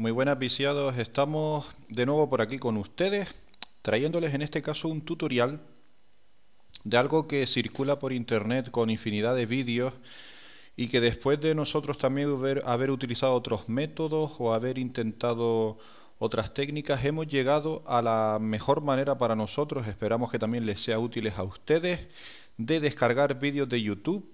Muy buenas viciados, estamos de nuevo por aquí con ustedes, trayéndoles en este caso un tutorial de algo que circula por internet con infinidad de vídeos y que después de nosotros también haber, haber utilizado otros métodos o haber intentado otras técnicas, hemos llegado a la mejor manera para nosotros, esperamos que también les sea útiles a ustedes, de descargar vídeos de YouTube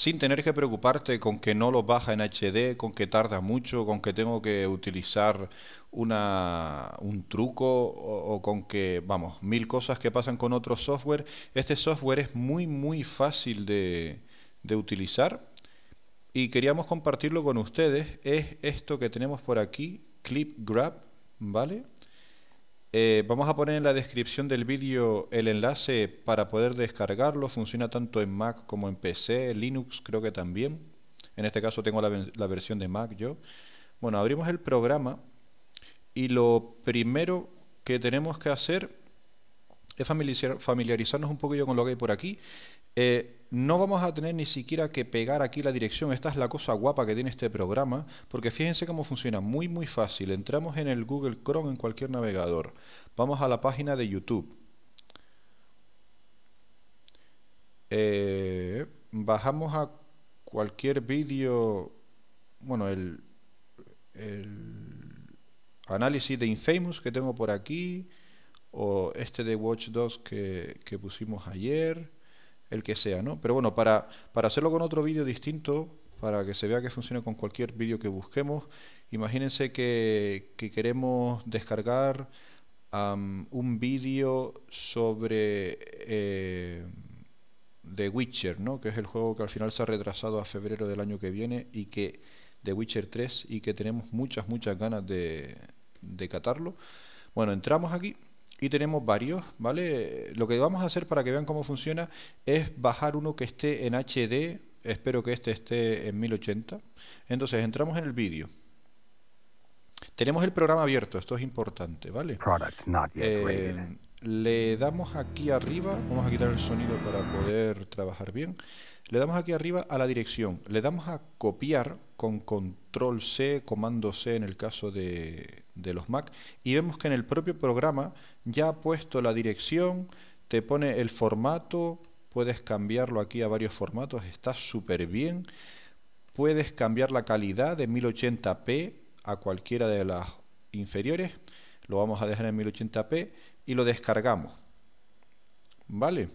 sin tener que preocuparte con que no lo baja en HD, con que tarda mucho, con que tengo que utilizar una, un truco o, con que, vamos, mil cosas que pasan con otro software. Este software es muy, muy fácil de, de utilizar y queríamos compartirlo con ustedes. Es esto que tenemos por aquí, Clip Grab, ¿vale? Eh, vamos a poner en la descripción del vídeo el enlace para poder descargarlo. Funciona tanto en Mac como en PC, Linux creo que también. En este caso tengo la, la versión de Mac yo. Bueno, abrimos el programa y lo primero que tenemos que hacer es familiarizarnos un poquillo con lo que hay por aquí. Eh, no vamos a tener ni siquiera que pegar aquí la dirección. Esta es la cosa guapa que tiene este programa, porque fíjense cómo funciona. Muy, muy fácil. Entramos en el Google Chrome, en cualquier navegador. Vamos a la página de YouTube. Eh, bajamos a cualquier vídeo, bueno, el análisis de Infamous que tengo por aquí o este de Watch 2 que, pusimos ayer, el que sea, ¿no? Pero bueno, para, para hacerlo con otro vídeo distinto, para que se vea que funciona con cualquier vídeo que busquemos, imagínense que, que queremos descargar un vídeo sobre eh, The Witcher, ¿no? que es el juego que al final se ha retrasado a febrero del año que viene y que The Witcher 3 y que tenemos muchas, muchas ganas de, de catarlo. Bueno, entramos aquí y tenemos varios, ¿vale? Lo que vamos a hacer para que vean cómo funciona es bajar uno que esté en HD, espero que este esté en 1080. Entonces entramos en el vídeo. Tenemos el programa abierto, esto es importante, ¿vale? Product not yet eh, le damos aquí arriba, vamos a quitar el sonido para poder trabajar bien, le damos aquí arriba a la dirección, le damos a copiar con control C, comando C en el caso de, los Mac, y vemos que en el propio programa ya ha puesto la dirección, te pone el formato, puedes cambiarlo aquí a varios formatos, está súper bien, puedes cambiar la calidad de 1080p a cualquiera de las inferiores, lo vamos a dejar en 1080p, y lo descargamos. ¿Vale?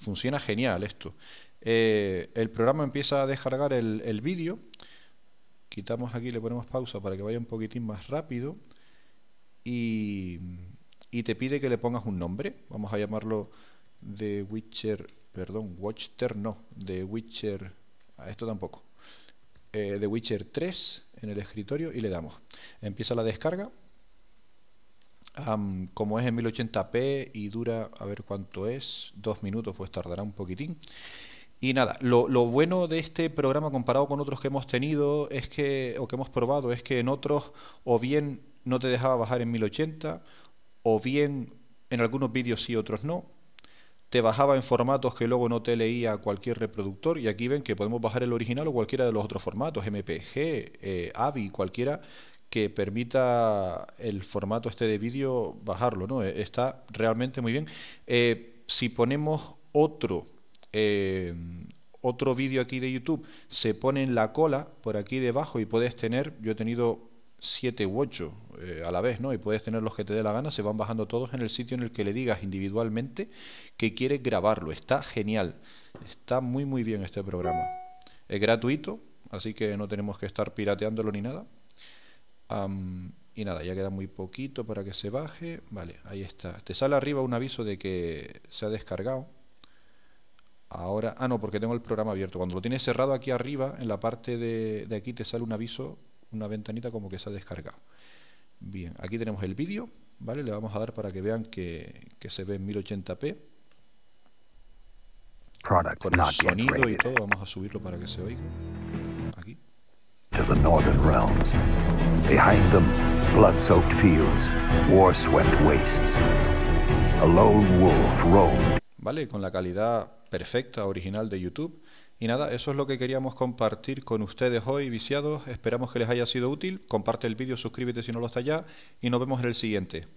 Funciona genial esto. Eh, el programa empieza a descargar el, vídeo. Quitamos aquí, le ponemos pausa para que vaya un poquitín más rápido. Y, te pide que le pongas un nombre. Vamos a llamarlo de Witcher, perdón, Watcher, no, de Witcher, ah, esto tampoco, de eh, Witcher 3 en el escritorio y le damos. Empieza la descarga como es en 1080p y dura, a ver cuánto es, dos minutos, pues tardará un poquitín. Y nada, lo, bueno de este programa comparado con otros que hemos tenido es que, o que hemos probado, es que en otros o bien no te dejaba bajar en 1080, o bien en algunos vídeos sí, otros no. Te bajaba en formatos que luego no te leía cualquier reproductor y aquí ven que podemos bajar el original o cualquiera de los otros formatos, MPG, eh, AVI, cualquiera que permita el formato este de vídeo bajarlo, ¿no? Eh, está realmente muy bien. Eh, si ponemos otro, eh, otro vídeo aquí de YouTube, se pone en la cola por aquí debajo y puedes tener, yo he tenido siete u ocho a la vez, ¿no? Y puedes tener los que te dé la gana, se van bajando todos en el sitio en el que le digas individualmente que quieres grabarlo. Está genial, está muy muy bien este programa. Es gratuito, así que no tenemos que estar pirateándolo ni nada y nada, ya queda muy poquito para que se baje. Vale, ahí está. Te sale arriba un aviso de que se ha descargado. Ahora, ah no, porque tengo el programa abierto. Cuando lo tienes cerrado aquí arriba, en la parte de, aquí te sale un aviso, una ventanita como que se ha descargado. Bien, aquí tenemos el vídeo, ¿vale? Le vamos a dar para que vean que, se ve en 1080p. Product Con el sonido y todo, vamos a subirlo para que se oiga. Vale, con la calidad perfecta, original de YouTube. Y nada, eso es lo que queríamos compartir con ustedes hoy, viciados. Esperamos que les haya sido útil. Comparte el vídeo, suscríbete si no lo está ya. Y nos vemos en el siguiente.